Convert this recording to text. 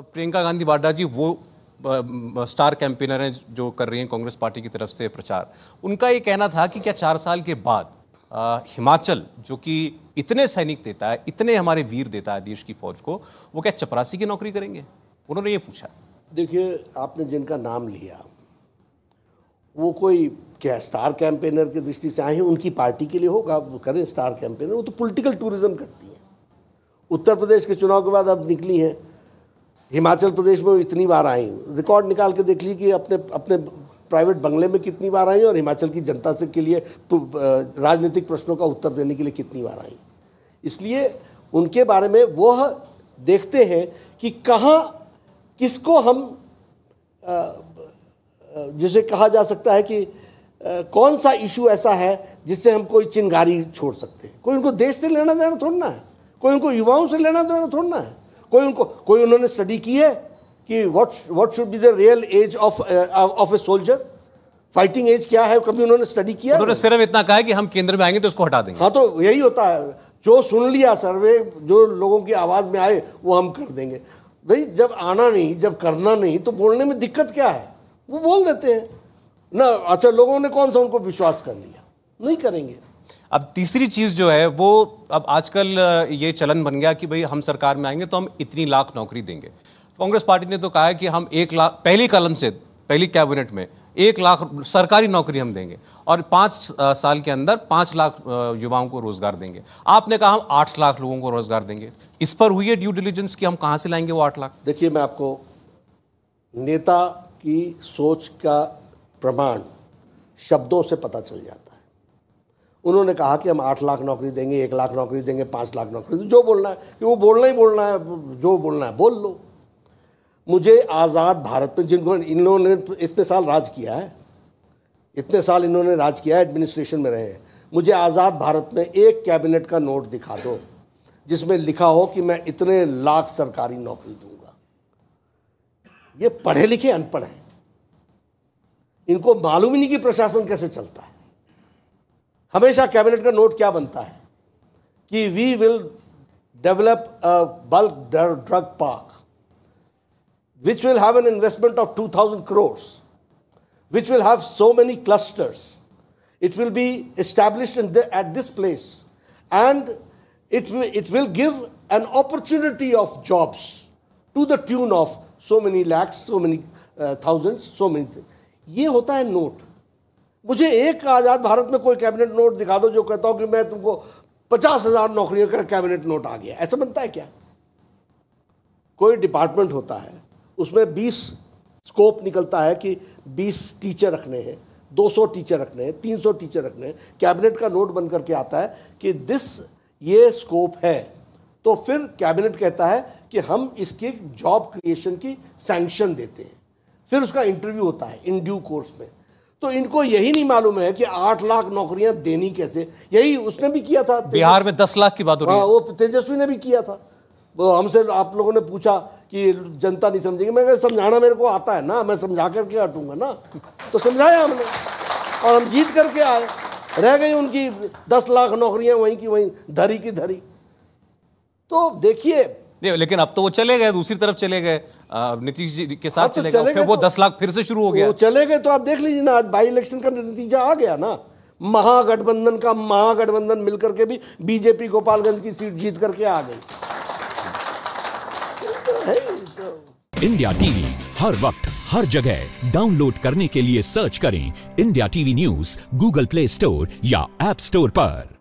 प्रियंका गांधी वाड्रा जी वो star campaigner हैं जो कर रही हैं कांग्रेस पार्टी की तरफ से प्रचार उनका ये कहना था कि क्या चार साल के बाद आ, हिमाचल जो कि इतने सैनिक देता है इतने हमारे वीर देता है देश की फौज को वो क्या चपरासी की नौकरी करेंगे उन्होंने ये पूछा देखिए आपने जिनका नाम लिया वो कोई क्या स्टार कैंपेनर की दृष्टि से आए हैं उनकी पार्टी के लिए होगा वो करें स्टार कैंपेनर वो तो पॉलिटिकल टूरिज्म करती हैं उत्तर प्रदेश के चुनाव के बाद अब निकली हैं हिमाचल प्रदेश में इतनी बार आई रिकॉर्ड निकाल के देख लीजिए अपने अपने प्राइवेट बंगले में कितनी बार आई और हिमाचल की जनता से के लिए राजनीतिक प्रश्नों का उत्तर देने के लिए कितनी बार आई इसलिए उनके बारे में वह देखते हैं कि कहाँ किसको हम जिसे कहा जा सकता है कि कौन सा इशू ऐसा है जिससे हम कोई चिंगारी छोड़ सकते हैं कोई उनको देश से लेना देना थोड़ना है कोई उनको युवाओं से लेना देना थोड़ना है कोई उनको कोई उन्होंने स्टडी की है कि what what should be the real age of of a soldier fighting age क्या है कभी उन्होंने स्टडी किया उन्होंने सिर्फ इतना कहा है कि हम केंद्र में आएंगे तो उसको हटा देंगे हाँ तो यही होता है जो सुन लिया सर्वे जो लोगों की आवाज़ में आए वो हम कर देंगे भाई जब आना नहीं जब करना नहीं तो बोलने में दिक्कत क्या है वो बोल देते हैं ना अच्छा लोगों ने कौन सा उनको विश्वास कर लिया नहीं करेंगे अब तीसरी चीज़ जो है वो अब आजकल ये चलन बन गया कि भाई हम सरकार में आएंगे तो हम इतनी लाख नौकरी देंगे कांग्रेस पार्टी ने तो कहा है कि हम एक लाख पहली कलम से पहली कैबिनेट में एक लाख सरकारी नौकरी हम देंगे और पाँच साल के अंदर पाँच लाख युवाओं को रोजगार देंगे आपने कहा हम आठ लाख लोगों को रोजगार देंगे इस पर हुई है ड्यू डिलीजेंस कि हम कहाँ से लाएंगे वो आठ लाख देखिए मैं आपको नेता की सोच का प्रमाण शब्दों से पता चल जाता है उन्होंने कहा कि हम आठ लाख नौकरी देंगे एक लाख नौकरी देंगे पाँच लाख नौकरी जो बोलना है कि वो बोलना ही बोलना है जो बोलना है बोल लो मुझे आज़ाद भारत में जिनको इन्होंने इतने साल राज किया है इतने साल इन्होंने राज किया है एडमिनिस्ट्रेशन में रहे हैं मुझे आज़ाद भारत में एक कैबिनेट का नोट दिखा दो जिसमें लिखा हो कि मैं इतने लाख सरकारी नौकरी दूंगा ये पढ़े लिखे अनपढ़ हैं इनको मालूम ही नहीं कि प्रशासन कैसे चलता है हमेशा कैबिनेट का नोट क्या बनता है कि we will develop a bulk drug park which will have an investment of two thousand crores which will have so many clusters it will be establish in at this place and it it will give an opportunity of jobs to the tune of so many lakhs so many thousand so many ये होता है note मुझे एक आज़ाद भारत में कोई cabinet note दिखा दो जो कहता हूं कि मैं तुमको पचास हज़ार नौकरियों का कैबिनेट नोट आ गया ऐसा बनता है क्या कोई डिपार्टमेंट होता है उसमें बीस स्कोप निकलता है कि बीस टीचर रखने हैं दो सौ टीचर रखने हैं तीन सौ टीचर रखने हैं कैबिनेट का नोट बन करके आता है कि दिस ये स्कोप है तो फिर कैबिनेट कहता है कि हम इसकी जॉब क्रिएशन की सैंक्शन देते हैं फिर उसका इंटरव्यू होता है इन ड्यू कोर्स में तो इनको यही नहीं मालूम है कि आठ लाख नौकरियां देनी कैसे यही उसने भी किया था बिहार में दस लाख की बात हो रही हाँ, है वो तेजस्वी ने भी किया था वो हमसे आप लोगों ने पूछा कि जनता नहीं समझेगी मैं समझाना मेरे को आता है ना मैं समझा करके हटूंगा ना तो समझाया हमने और हम जीत करके आए रह गई उनकी दस लाख नौकरियां वहीं की वहीं धरी की धरी तो देखिए नहीं लेकिन अब तो वो चले गए दूसरी तरफ चले गए नीतीश जी के साथ चले, हाँ, तो चले गए फिर तो, वो दस लाख फिर से शुरू हो गया वो चले गए तो आप देख लीजिए ना आज बाई इलेक्शन का नतीजा आ गया ना महागठबंधन का महागठबंधन मिलकर के भी बीजेपी गोपालगंज की सीट जीत करके आ गई इंडिया टीवी हर वक्त हर जगह डाउनलोड करने के लिए सर्च करें India TV news Google Play store या एप स्टोर पर